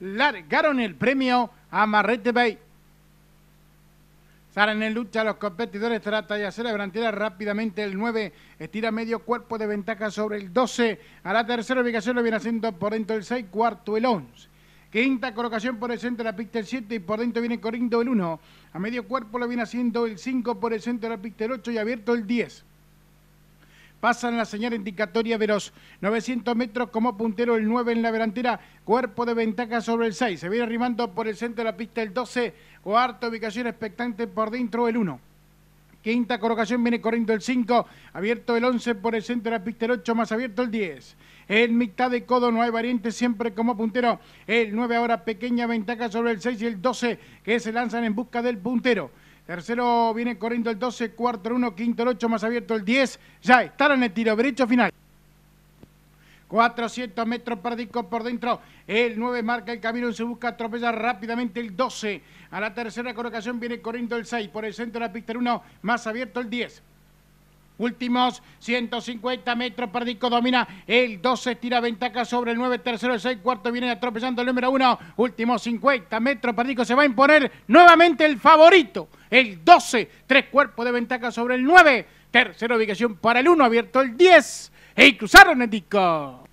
largaron el premio a Marrete Bay. Salen en lucha los competidores, trata de hacer la tira rápidamente el 9, estira medio cuerpo de ventaja sobre el 12, a la tercera ubicación lo viene haciendo por dentro el 6, cuarto el 11. Quinta colocación por el centro de la pista el 7 y por dentro viene corriendo el 1. A medio cuerpo lo viene haciendo el 5 por el centro de la pista el 8 y abierto el 10. Pasan la señal indicatoria Veros. 900 metros como puntero el 9 en la delantera. Cuerpo de ventaja sobre el 6. Se viene arrimando por el centro de la pista el 12. Cuarta ubicación expectante por dentro el 1. Quinta colocación viene corriendo el 5. Abierto el 11 por el centro de la pista el 8. Más abierto el 10. En mitad de codo no hay variante siempre como puntero. El 9 ahora pequeña ventaja sobre el 6 y el 12 que se lanzan en busca del puntero. Tercero viene corriendo el 12, cuarto el 1, quinto el 8, más abierto el 10. Ya están en el tiro derecho final. 400 metros perdico por dentro. El 9 marca el camino, se busca atropellar rápidamente el 12. A la tercera colocación viene corriendo el 6. Por el centro de la pista el 1, más abierto el 10. Últimos 150 metros, Perdico domina el 12, tira ventaja sobre el 9, tercero, el 6, cuarto viene atropellando el número 1. Últimos 50 metros, Perdico se va a imponer nuevamente el favorito, el 12, tres cuerpos de ventaja sobre el 9, tercera ubicación para el 1, abierto el 10 y cruzaron el disco.